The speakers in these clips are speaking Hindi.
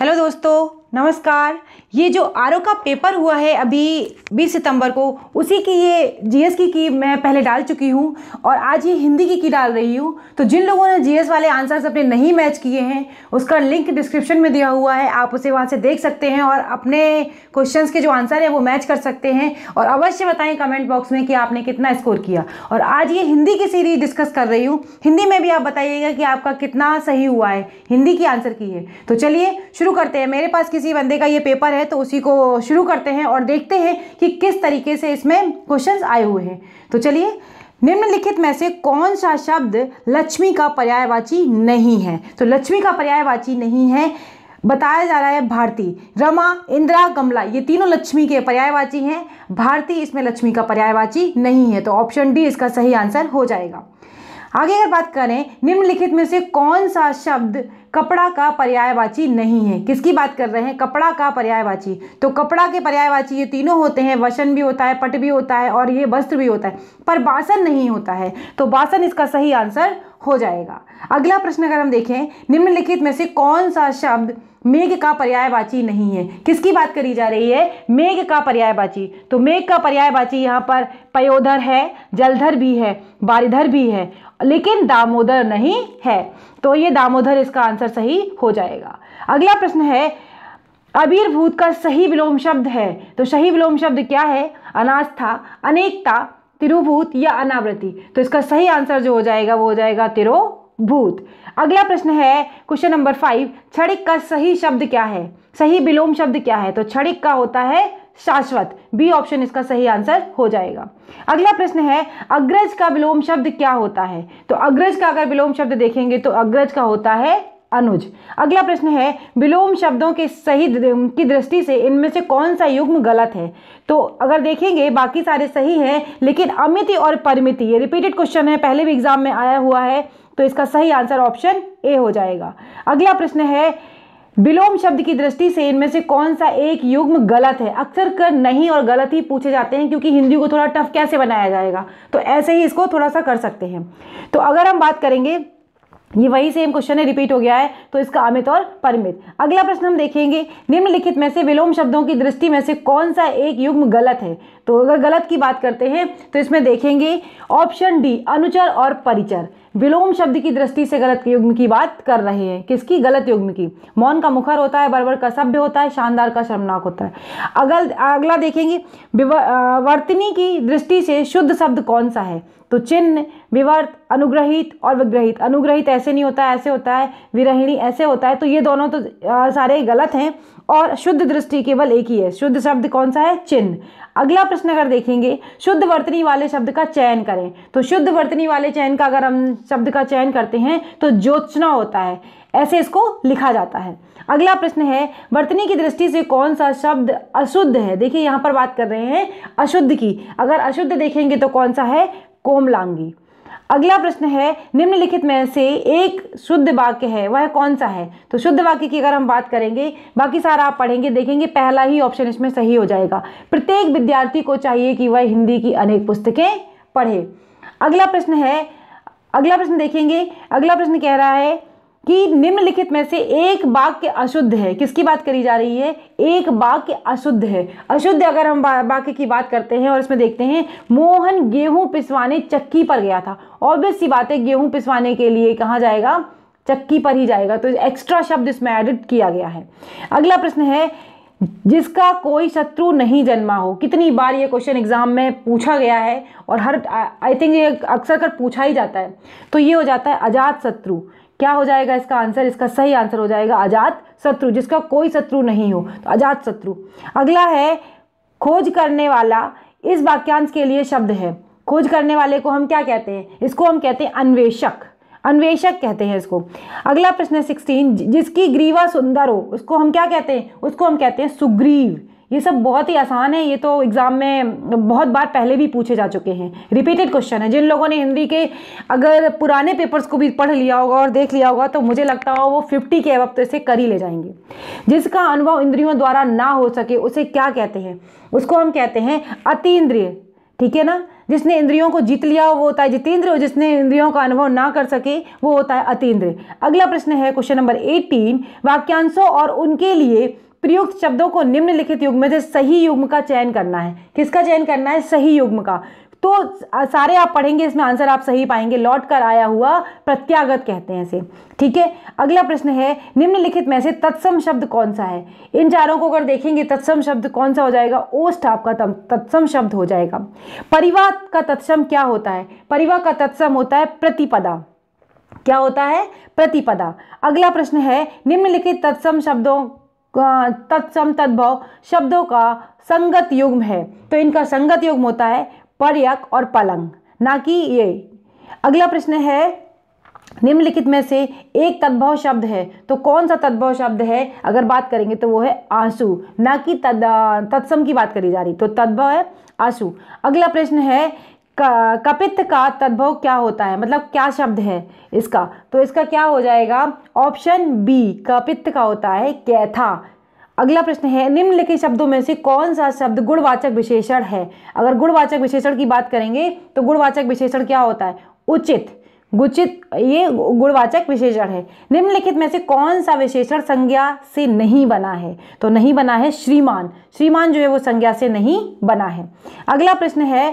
हेलो दोस्तों नमस्कार ये जो आर का पेपर हुआ है अभी 20 सितंबर को उसी की ये जीएस की की मैं पहले डाल चुकी हूँ और आज ये हिंदी की की डाल रही हूँ तो जिन लोगों ने जीएस वाले आंसर्स अपने नहीं मैच किए हैं उसका लिंक डिस्क्रिप्शन में दिया हुआ है आप उसे वहाँ से देख सकते हैं और अपने क्वेश्चन के जो आंसर हैं वो मैच कर सकते हैं और अवश्य बताएँ कमेंट बॉक्स में कि आपने कितना स्कोर किया और आज ये हिंदी की सीरीज डिस्कस कर रही हूँ हिंदी में भी आप बताइएगा कि आपका कितना सही हुआ है हिंदी की आंसर की है तो चलिए शुरू करते हैं मेरे पास किसी बंदे का ये पेपर है तो उसी को शुरू करते हैं और देखते हैं कि किस तरीके से इसमें क्वेश्चंस आए हुए हैं तो चलिए निम्नलिखित में से कौन सा शब्द लक्ष्मी का पर्यायवाची नहीं है तो लक्ष्मी का पर्यायवाची नहीं है बताया जा रहा है भारती रमा इंदिरा कमला ये तीनों लक्ष्मी के पर्यायवाची हैं भारती इसमें लक्ष्मी का पर्यायवाची नहीं है तो ऑप्शन डी इसका सही आंसर हो जाएगा आगे अगर बात करें निम्नलिखित में से कौन सा शब्द कपड़ा का पर्यायवाची नहीं है किसकी बात कर रहे हैं कपड़ा का पर्यायवाची तो कपड़ा के पर्यायवाची ये तीनों होते हैं वशन भी होता है पट भी होता है और ये वस्त्र भी होता है पर बासन नहीं होता है तो बासन इसका सही आंसर हो जाएगा अगला प्रश्न अगर हम देखें निम्नलिखित में से कौन सा शब्द मेघ का पर्यायवाची नहीं है किसकी बात करी जा रही है मेघ का पर्यायवाची तो मेघ का पर्यायवाची यहाँ पर पयोधर है जलधर भी है बारिधर भी है लेकिन दामोदर नहीं है तो ये दामोदर इसका आंसर सही हो जाएगा अगला प्रश्न है अबीरभूत का सही विलोम शब्द है तो सही विलोम शब्द क्या है अनास्था अनेकता तिरुभूत या अनावृति तो इसका सही आंसर जो हो जाएगा वो हो जाएगा तिरुभूत अगला प्रश्न है क्वेश्चन नंबर फाइव क्षणिक का सही शब्द क्या है सही विलोम शब्द क्या है तो क्षणिक का होता है शाश्वत बी ऑप्शन इसका सही आंसर हो जाएगा अगला प्रश्न है अग्रज का विलोम शब्द क्या होता है तो अग्रज का अगर विलोम शब्द देखेंगे तो अग्रज का होता है अनुज अगला प्रश्न है विलोम शब्दों के सही की दृष्टि से इनमें से कौन सा युग्म गलत है तो अगर देखेंगे बाकी सारे सही हैं लेकिन अमिति और परिमिति ये रिपीटेड क्वेश्चन है पहले भी एग्जाम में आया हुआ है तो इसका सही आंसर ऑप्शन ए हो जाएगा अगला प्रश्न है विलोम शब्द की दृष्टि से इनमें से कौन सा एक युग्म गलत है अक्सर कर नहीं और गलत ही पूछे जाते हैं क्योंकि हिंदी को थोड़ा टफ कैसे बनाया जाएगा तो ऐसे ही इसको थोड़ा सा कर सकते हैं तो अगर हम बात करेंगे ये वही सेम क्वेश्चन है रिपीट हो गया है तो इसका अमित और परमित अगला प्रश्न हम देखेंगे निम्नलिखित में से विलोम शब्दों की दृष्टि में से कौन सा एक युग्म गलत है तो अगर गलत की बात करते हैं तो इसमें देखेंगे ऑप्शन डी अनुचर और परिचर विलोम शब्द की दृष्टि से गलत युग्म की बात कर रहे हैं किसकी गलत युग्म की मौन का मुखर होता है बरबर का सभ्य होता है शानदार का शर्मनाक होता है अगल अगला देखेंगे वर्तनी की दृष्टि से शुद्ध शब्द कौन सा है तो चिन्ह विवर्त अनुग्रहित और विग्रहित अनुग्रहित ऐसे नहीं होता ऐसे होता है विरहिणी ऐसे होता है तो ये दोनों तो सारे गलत हैं और शुद्ध दृष्टि केवल एक ही है शुद्ध शब्द कौन सा है चिन्ह अगला प्रश्न अगर देखेंगे शुद्ध वर्तनी वाले शब्द का चयन करें तो शुद्ध वर्तनी वाले चयन का अगर हम शब्द का चयन करते हैं तो ज्योत्सना होता है ऐसे इसको लिखा जाता है अगला प्रश्न है वर्तनी की दृष्टि से कौन सा शब्द अशुद्ध है देखिए यहाँ पर बात कर रहे हैं अशुद्ध की अगर अशुद्ध देखेंगे तो कौन सा है कोमलांगी अगला प्रश्न है निम्नलिखित में से एक शुद्ध वाक्य है वह कौन सा है तो शुद्ध वाक्य की अगर हम बात करेंगे बाकी सारा आप पढ़ेंगे देखेंगे पहला ही ऑप्शन इसमें सही हो जाएगा प्रत्येक विद्यार्थी को चाहिए कि वह हिंदी की अनेक पुस्तकें पढ़े अगला प्रश्न है अगला प्रश्न देखेंगे अगला प्रश्न कह रहा है कि निम्नलिखित में से एक वाक्य अशुद्ध है किसकी बात करी जा रही है एक वाक्य अशुद्ध है अशुद्ध अगर हम वाक्य की बात करते हैं और इसमें देखते हैं मोहन गेहूं पिसवाने चक्की पर गया था ऑब्वियस सी बात है गेहूं पिसवाने के लिए कहाँ जाएगा चक्की पर ही जाएगा तो एक्स्ट्रा शब्द इसमें एडिट किया गया है अगला प्रश्न है जिसका कोई शत्रु नहीं जन्मा हो कितनी बार ये क्वेश्चन एग्ज़ाम में पूछा गया है और हर आई थिंक ये अक्सर कर पूछा ही जाता है तो ये हो जाता है अजात शत्रु क्या हो जाएगा इसका आंसर इसका सही आंसर हो जाएगा अजात शत्रु जिसका कोई शत्रु नहीं हो तो अजात शत्रु अगला है खोज करने वाला इस वाक्यांश के लिए शब्द है खोज करने वाले को हम क्या कहते हैं इसको हम कहते हैं अन्वेषक अन्वेषक कहते हैं इसको अगला प्रश्न है सिक्सटीन जिसकी ग्रीवा सुंदर हो उसको हम क्या कहते हैं उसको हम कहते हैं सुग्रीव ये सब बहुत ही आसान है ये तो एग्ज़ाम में बहुत बार पहले भी पूछे जा चुके हैं रिपीटेड क्वेश्चन है जिन लोगों ने हिंदी के अगर पुराने पेपर्स को भी पढ़ लिया होगा और देख लिया होगा तो मुझे लगता हो वो फिफ्टी के वक्त तो इसे कर ही ले जाएंगे जिसका अनुभव इंद्रियों द्वारा ना हो सके उसे क्या कहते हैं उसको हम कहते हैं अति इंद्रिय ठीक है ना जिसने इंद्रियों को जीत लिया वो होता है जितेंद्र और जिसने इंद्रियों का अनुभव ना कर सके वो होता है अतेंद्र अगला प्रश्न है क्वेश्चन नंबर एटीन वाक्यांशों और उनके लिए प्रयुक्त शब्दों को निम्नलिखित युग्म से सही युग्म का चयन करना है किसका चयन करना है सही युग्म का तो सारे आप पढ़ेंगे इसमें आंसर आप सही पाएंगे लौट कर आया हुआ प्रत्यागत कहते हैं इसे ठीक है अगला प्रश्न है निम्नलिखित में से तत्सम शब्द कौन सा है इन चारों को अगर देखेंगे तत्सम शब्द कौन सा हो जाएगा ओष्ठ आपका तत्सम शब्द हो जाएगा परिवार का तत्सम क्या होता है परिवार का तत्सम होता है प्रतिपदा क्या होता है प्रतिपदा अगला प्रश्न है निम्नलिखित तत्सम शब्दों तत्सम तद्भव शब्दों का संगत युग्म है तो इनका संगत युग्म होता है पर्यक और पलंग ना कि ये अगला प्रश्न है निम्नलिखित में से एक तद्भव शब्द है तो कौन सा तद्भव शब्द है अगर बात करेंगे तो वो है आंसू ना कि तद तत्सम की बात करी जा रही तो तद्भव है आंसू अगला प्रश्न है कपित का तद्भव क्या होता है मतलब क्या शब्द है इसका तो इसका क्या हो जाएगा ऑप्शन बी कपित का होता है कैथा अगला प्रश्न है निम्नलिखित शब्दों में से कौन सा शब्द गुणवाचक विशेषण है अगर गुणवाचक विशेषण की बात करेंगे तो गुणवाचक विशेषण क्या होता है उचित गुचित ये गुणवाचक विशेषण है निम्नलिखित में से कौन सा विशेषण संज्ञा से नहीं बना है तो नहीं बना है श्रीमान श्रीमान जो है वो संज्ञा से नहीं बना है अगला प्रश्न है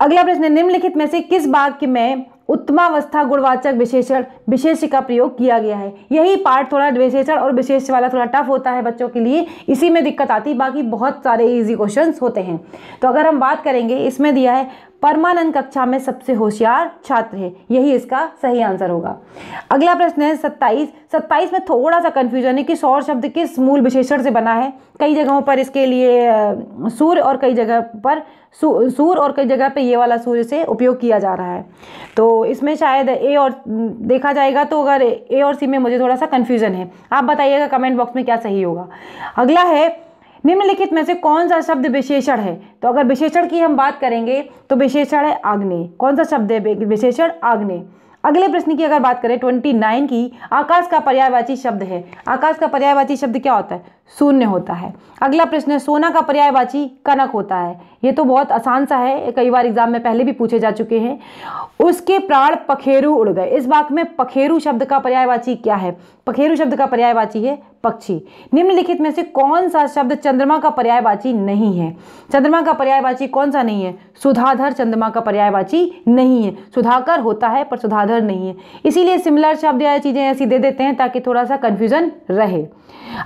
अगला प्रश्न निम्नलिखित में से किस वाक्य में उत्तमावस्था गुणवाचक विशेषण विशेष का प्रयोग किया गया है यही पार्ट थोड़ा विशेषण और विशेष वाला थोड़ा टफ होता है बच्चों के लिए इसी में दिक्कत आती बाकी बहुत सारे ईजी क्वेश्चन होते हैं तो अगर हम बात करेंगे इसमें दिया है परमानंद कक्षा में सबसे होशियार छात्र है यही इसका सही आंसर होगा अगला प्रश्न है सत्ताईस सत्ताईस में थोड़ा सा कन्फ्यूजन है कि सौर शब्द किस मूल विशेषण से बना है कई जगहों पर इसके लिए सूर्य और कई जगह पर सूर और कई जगह पर ये वाला सूर्य से उपयोग किया जा रहा है तो इसमें शायद ए और देखा जाएगा तो अगर ए और सी में मुझे थोड़ा सा कन्फ्यूज़न है आप बताइएगा कमेंट बॉक्स में क्या सही होगा अगला है निम्नलिखित में से कौन सा शब्द विशेषण है तो अगर विशेषण की हम बात करेंगे तो विशेषण है आग्नेय कौन सा शब्द है विशेषण आग्नेय अगले प्रश्न की अगर बात करें ट्वेंटी नाइन की आकाश का पर्यायवाची शब्द है आकाश का पर्यायवाची शब्द क्या होता है शून्य होता है अगला प्रश्न है सोना का पर्यायवाची कनक होता है ये तो बहुत आसान सा है कई बार एग्जाम में पहले भी पूछे जा चुके हैं उसके प्राण पखेरु उड़ गए इस बात में पखेरु शब्द का पर्यायवाची क्या है पखेरु शब्द का पर्यायवाची है पक्षी निम्नलिखित में से कौन सा शब्द चंद्रमा का पर्यायवाची नहीं है चंद्रमा का पर्यायवाची कौन सा नहीं है सुधाधर चंद्रमा का पर्यायवाची नहीं है सुधाकर होता है पर सुधाधर नहीं है इसीलिए सिमिलर शब्द या चीज़ें ऐसी दे देते हैं ताकि थोड़ा सा कंफ्यूजन रहे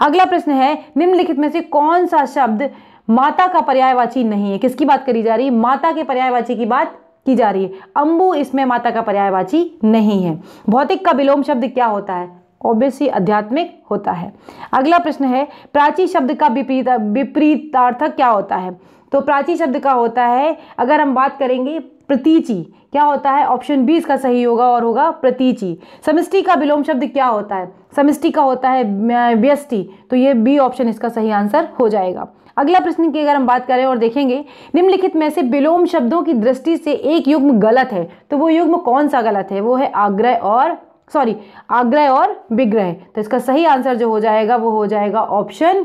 अगला प्रश्न है है निम्नलिखित में से कौन सा शब्द माता का पर्यायवाची नहीं है किसकी बात करी जा रही है माता के पर्यायवाची की बात की जा रही है अंबु इसमें माता का पर्यायवाची नहीं है भौतिक का विलोम शब्द क्या होता है ऑब्वियसली आध्यात्मिक होता है अगला प्रश्न है प्राची शब्द का विपरीत विपरीतार्थक क्या होता है तो प्राची शब्द का होता है अगर हम बात करेंगे प्रतीचि क्या होता है ऑप्शन बी इसका सही होगा और होगा प्रतीचि समिष्टि का विलोम शब्द क्या होता है समिष्टि का होता है व्यष्टि तो ये बी ऑप्शन इसका सही आंसर हो जाएगा अगला प्रश्न की अगर हम बात करें और देखेंगे निम्नलिखित में से विलोम शब्दों की दृष्टि से एक युग्म गलत है तो वो युग्म कौन सा गलत है वो है आग्रह और सॉरी आग्रह और विग्रह तो इसका सही आंसर जो हो जाएगा वो हो जाएगा ऑप्शन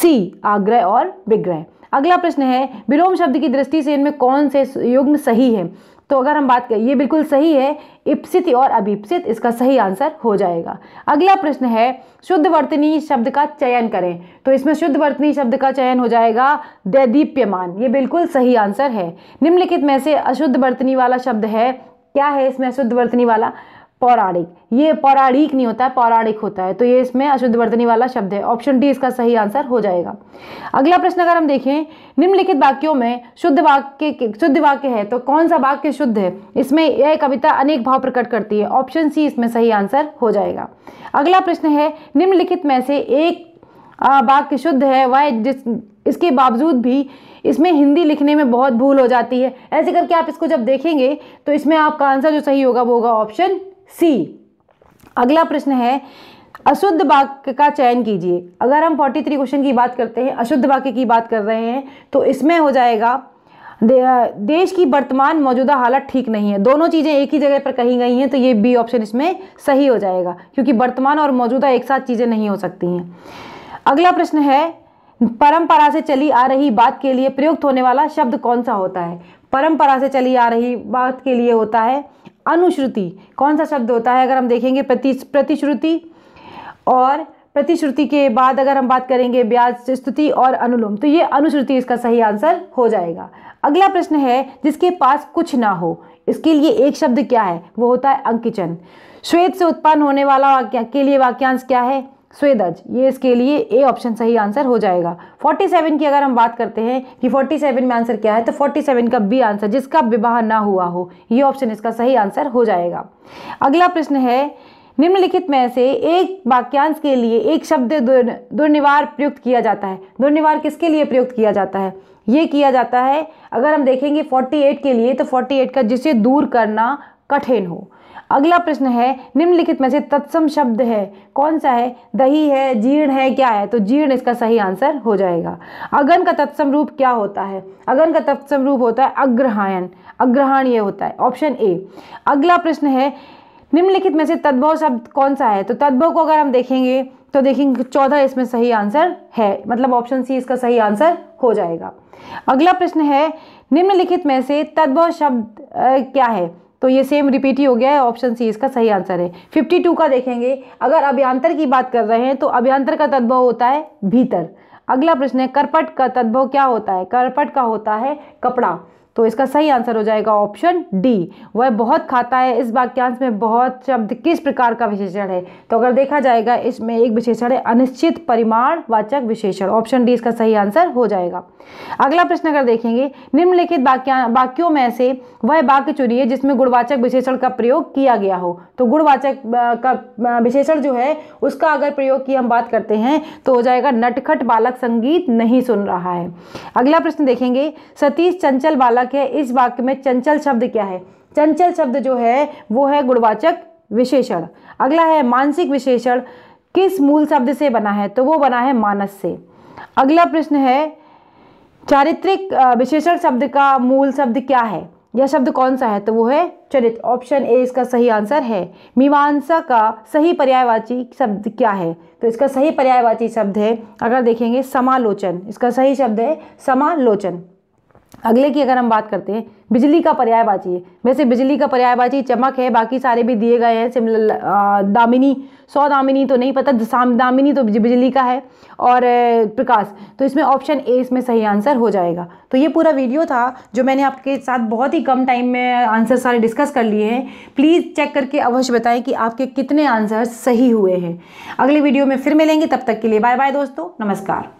सी आग्रह और विग्रह अगला प्रश्न है विलोम शब्द की दृष्टि से इनमें कौन से युग्म सही है तो अगर हम बात करें ये बिल्कुल सही है इप्सित और अभिप्सित इसका सही आंसर हो जाएगा अगला प्रश्न है शुद्ध वर्तनी शब्द का चयन करें तो इसमें शुद्ध वर्तनी शब्द का चयन हो जाएगा दैदीप्यमान ये बिल्कुल सही आंसर है निम्नलिखित में से अशुद्ध वर्तनी वाला शब्द है क्या है इसमें अशुद्ध वर्तनी वाला पौराणिक ये पौराणिक नहीं होता है पौराणिक होता है तो ये इसमें अशुद्ध वर्तनी वाला शब्द है ऑप्शन डी इसका सही आंसर हो जाएगा अगला प्रश्न अगर हम देखें निम्नलिखित वाक्यों में शुद्ध वाक्य शुद्ध वाक्य है तो कौन सा वाक्य शुद्ध है इसमें यह कविता अनेक भाव प्रकट करती है ऑप्शन सी इसमें सही आंसर हो जाएगा अगला प्रश्न है निम्नलिखित में से एक वाक्य शुद्ध है वह जिस इसके बावजूद भी इसमें हिंदी लिखने में बहुत भूल हो जाती है ऐसे करके आप इसको जब देखेंगे तो इसमें आपका आंसर जो सही होगा वो होगा ऑप्शन सी अगला प्रश्न है अशुद्ध वाक्य का चयन कीजिए अगर हम 43 क्वेश्चन की बात करते हैं अशुद्ध वाक्य की बात कर रहे हैं तो इसमें हो जाएगा दे, देश की वर्तमान मौजूदा हालत ठीक नहीं है दोनों चीज़ें एक ही जगह पर कही गई हैं तो ये बी ऑप्शन इसमें सही हो जाएगा क्योंकि वर्तमान और मौजूदा एक साथ चीज़ें नहीं हो सकती हैं अगला प्रश्न है परंपरा से चली आ रही बात के लिए प्रयुक्त होने वाला शब्द कौन सा होता है परंपरा से चली आ रही बात के लिए होता है अनुश्रुति कौन सा शब्द होता है अगर हम देखेंगे प्रति प्रतिश्रुति और प्रतिश्रुति के बाद अगर हम बात करेंगे ब्याज स्तुति और अनुलोम तो ये अनुश्रुति इसका सही आंसर हो जाएगा अगला प्रश्न है जिसके पास कुछ ना हो इसके लिए एक शब्द क्या है वो होता है अंकिचन श्वेत से उत्पन्न होने वाला वाक्य के लिए वाक्यांश क्या है स्वेदज ये इसके लिए ए ऑप्शन सही आंसर हो जाएगा 47 की अगर हम बात करते हैं कि 47 में आंसर क्या है तो 47 का बी आंसर जिसका विवाह ना हुआ हो ये ऑप्शन इसका सही आंसर हो जाएगा अगला प्रश्न है निम्नलिखित में से एक वाक्यांश के लिए एक शब्द दुर्निवार प्रयुक्त किया जाता है दुर्निवार किसके लिए प्रयुक्त किया जाता है ये किया जाता है अगर हम देखेंगे 48 के लिए तो 48 का जिसे दूर करना कठिन हो अगला प्रश्न है निम्नलिखित में से तत्सम शब्द है कौन सा है दही है जीर्ण है क्या है तो जीर्ण इसका सही आंसर हो जाएगा अगन का तत्सम रूप क्या होता है अगन का तत्सम रूप होता है अग्रहायन अग्रहण यह होता है ऑप्शन ए अगला प्रश्न है निम्नलिखित में से तद्भव शब्द कौन सा है तो तद्भव को अगर हम देखेंगे तो देखेंगे चौदह इसमें सही आंसर है मतलब ऑप्शन सी इसका सही आंसर हो जाएगा अगला प्रश्न है निम्नलिखित में से तद्भव शब्द आ, क्या है तो ये सेम रिपीट ही हो गया है ऑप्शन सी इसका सही आंसर है 52 का देखेंगे अगर अभ्यंतर की बात कर रहे हैं तो अभ्यंतर का तद्भव होता है भीतर अगला प्रश्न है करपट का तद्भव क्या होता है करपट का होता है कपड़ा तो इसका सही आंसर हो जाएगा ऑप्शन डी वह बहुत खाता है इस वाक्यांश में बहुत शब्द किस प्रकार का विशेषण है तो अगर देखा जाएगा इसमें एक विशेषण है अनिश्चित परिमाण वाचक विशेषण ऑप्शन डी इसका सही आंसर हो जाएगा अगला प्रश्न अगर देखेंगे निम्नलिखित वाक्यों में से वह वाक्य चुनिए जिसमें गुणवाचक विशेषण का प्रयोग किया गया हो तो गुणवाचक का विशेषण जो है उसका अगर प्रयोग की हम बात करते हैं तो हो जाएगा नटखट बालक संगीत नहीं सुन रहा है अगला प्रश्न देखेंगे सतीश चंचल बालक वाचक है इस वाक्य में चंचल शब्द क्या है चंचल शब्द जो है वो है गुणवाचक विशेषण अगला है मानसिक विशेषण किस मूल शब्द से बना है तो वो बना है मानस से अगला प्रश्न है चारित्रिक विशेषण शब्द का मूल शब्द क्या है यह शब्द कौन सा है तो वो है चरित्र ऑप्शन ए इसका सही आंसर है मीमांसा का सही पर्यायवाची शब्द क्या है तो इसका सही पर्यायवाची शब्द है अगर देखेंगे समालोचन इसका सही शब्द है समालोचन अगले की अगर हम बात करते हैं बिजली का बाची है वैसे बिजली का पर्याय बाची चमक है बाकी सारे भी दिए गए हैं सिमिलर दामिनी सौ दामिनी तो नहीं पता दामिनी तो बिजली का है और प्रकाश तो इसमें ऑप्शन ए इसमें सही आंसर हो जाएगा तो ये पूरा वीडियो था जो मैंने आपके साथ बहुत ही कम टाइम में आंसर सारे डिस्कस कर लिए हैं प्लीज़ चेक करके अवश्य बताएं कि आपके कितने आंसर सही हुए हैं अगले वीडियो में फिर मिलेंगे तब तक के लिए बाय बाय दोस्तों नमस्कार